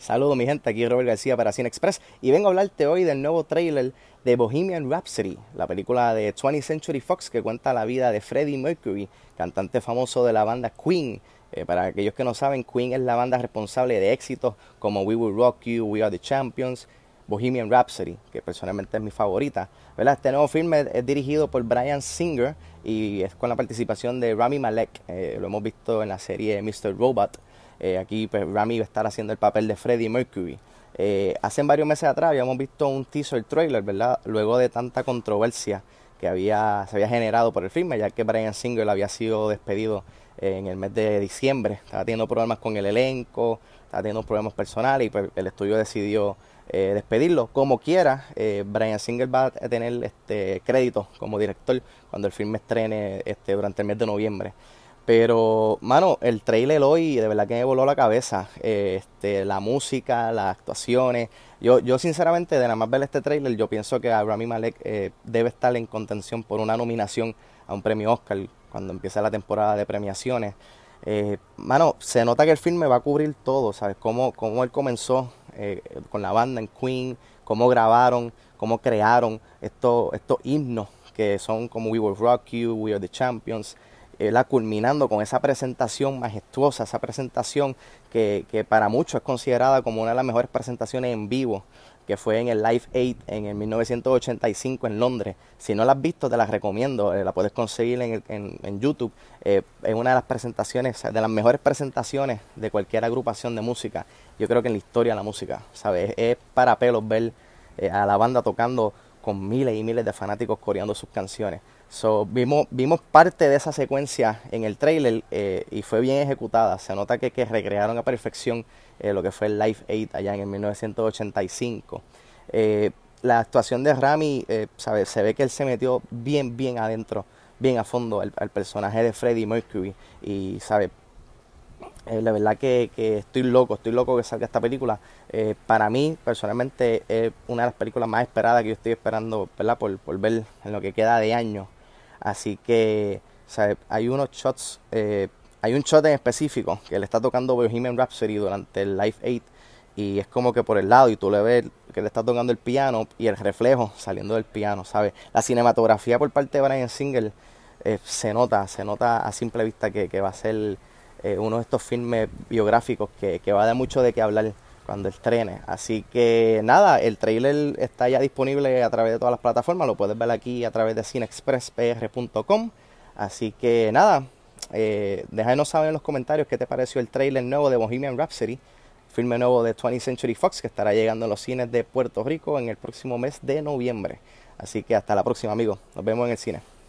Saludos mi gente, aquí Robert García para Cine Express y vengo a hablarte hoy del nuevo trailer de Bohemian Rhapsody, la película de 20th Century Fox que cuenta la vida de Freddie Mercury, cantante famoso de la banda Queen. Eh, para aquellos que no saben, Queen es la banda responsable de éxitos como We Will Rock You, We Are the Champions, Bohemian Rhapsody, que personalmente es mi favorita. Este nuevo filme es dirigido por Brian Singer y es con la participación de Rami Malek, eh, lo hemos visto en la serie Mr. Robot. Eh, aquí pues, Rami va a estar haciendo el papel de Freddie Mercury. Eh, hace varios meses atrás habíamos visto un teaser trailer, ¿verdad? Luego de tanta controversia que había, se había generado por el filme, ya que Brian Singer había sido despedido eh, en el mes de diciembre. Estaba teniendo problemas con el elenco, estaba teniendo problemas personales y pues, el estudio decidió despedirlo. Como quiera, Brian Singer va a tener este, crédito como director cuando el filme estrene este, durante el mes de noviembre. Pero, mano, el trailer hoy de verdad que me voló la cabeza. este, la música, las actuaciones. Yo, yo sinceramente, de nada más ver este trailer, yo pienso que Rami Malek eh, debe estar en contención por una nominación a un premio Oscar cuando empiece la temporada de premiaciones. Eh, mano, se nota que el filme va a cubrir todo, ¿sabes? Cómo, cómo él comenzó eh, con la banda en Queen, cómo grabaron, cómo crearon estos, estos himnos que son como We Will Rock You, We Are the Champions. Eh, la culminando con esa presentación majestuosa, esa presentación que, para muchos es considerada como una de las mejores presentaciones en vivo, que fue en el Live 8 en el 1985 en Londres. Si no la has visto, te la recomiendo, eh, la puedes conseguir en, en, YouTube. Eh, es una de las presentaciones, de las mejores presentaciones de cualquier agrupación de música. Yo creo que en la historia de la música, ¿sabes? Es para pelos ver a la banda tocando con miles y miles de fanáticos coreando sus canciones. So, vimos, parte de esa secuencia en el trailer eh, y fue bien ejecutada. Se nota que, recrearon a perfección eh, lo que fue el Live Aid allá en 1985. Eh, la actuación de Rami, sabe, se ve que él se metió bien, bien adentro, bien a fondo al, personaje de Freddie Mercury. Y sabe, eh, la verdad que, estoy loco, estoy loco que salga esta película. Eh, para mí, personalmente, es una de las películas más esperadas que yo estoy esperando, ¿verdad? Por, ver en lo que queda de año. Así que, o hay unos shots, eh, hay un shot en específico que le está tocando Bohemian Rhapsody durante el Live 8 y es como que por el lado y tú le ves que le está tocando el piano y el reflejo saliendo del piano, ¿sabes? La cinematografía por parte de Brian Singer se nota, se nota a simple vista que va a ser eh, uno de estos filmes biográficos que, que va a dar mucho de qué hablar cuando estrene. Así que nada, el trailer está ya disponible a través de todas las plataformas, lo puedes ver aquí a través de cinexpresspr.com. Así que nada, eh, déjanos saber en los comentarios qué te pareció el trailer nuevo de Bohemian Rhapsody, filme nuevo de 20th Century Fox que estará llegando a los cines de Puerto Rico en el próximo mes de noviembre. Así que hasta la próxima amigos, nos vemos en el cine.